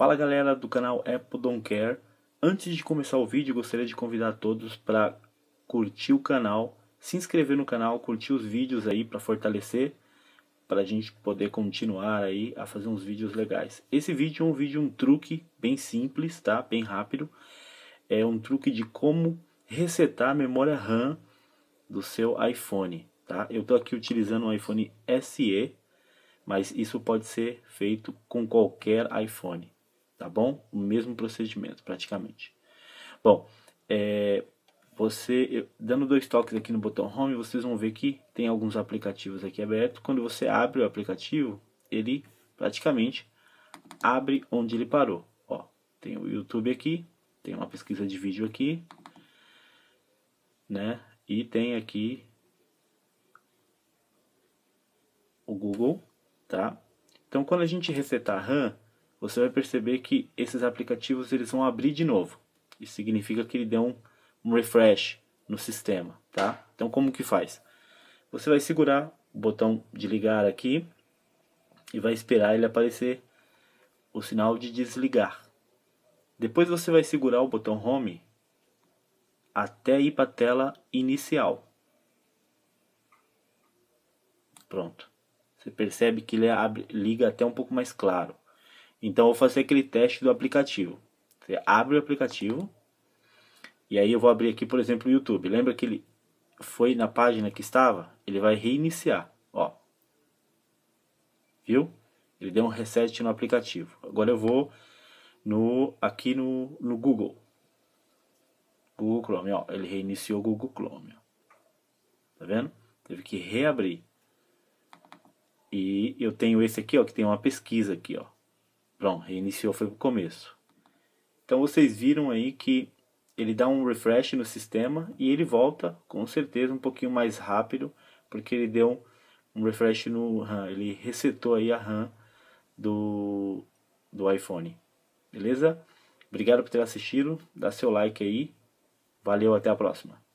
Fala galera do canal Apple Don't Care. Antes de começar o vídeo, gostaria de convidar todos para curtir o canal, se inscrever no canal, curtir os vídeos aí para fortalecer, para a gente poder continuar aí a fazer uns vídeos legais. Esse vídeo é um vídeo, um truque bem simples, tá? Bem rápido. É um truque de como resetar a memória RAM do seu iPhone, tá? Eu estou aqui utilizando um iPhone SE, mas isso pode ser feito com qualquer iPhone tá bom? O mesmo procedimento, praticamente. Bom, é, você dando dois toques aqui no botão Home, vocês vão ver que tem alguns aplicativos aqui abertos. Quando você abre o aplicativo, ele praticamente abre onde ele parou. Ó, tem o YouTube aqui, tem uma pesquisa de vídeo aqui, né? E tem aqui o Google, tá? Então, quando a gente resetar a RAM, você vai perceber que esses aplicativos eles vão abrir de novo. Isso significa que ele deu um, um refresh no sistema, tá? Então como que faz? Você vai segurar o botão de ligar aqui e vai esperar ele aparecer o sinal de desligar. Depois você vai segurar o botão home até ir para a tela inicial. Pronto. Você percebe que ele abre, liga até um pouco mais claro. Então eu vou fazer aquele teste do aplicativo. Você abre o aplicativo e aí eu vou abrir aqui, por exemplo, o YouTube. Lembra que ele foi na página que estava? Ele vai reiniciar, ó. Viu? Ele deu um reset no aplicativo. Agora eu vou no aqui no, no Google. Google Chrome, ó, ele reiniciou o Google Chrome. Tá vendo? Teve que reabrir. E eu tenho esse aqui, ó, que tem uma pesquisa aqui, ó. Pronto, reiniciou foi o começo. Então vocês viram aí que ele dá um refresh no sistema e ele volta com certeza um pouquinho mais rápido, porque ele deu um refresh no RAM, ele resetou aí a RAM do, do iPhone. Beleza? Obrigado por ter assistido, dá seu like aí. Valeu, até a próxima.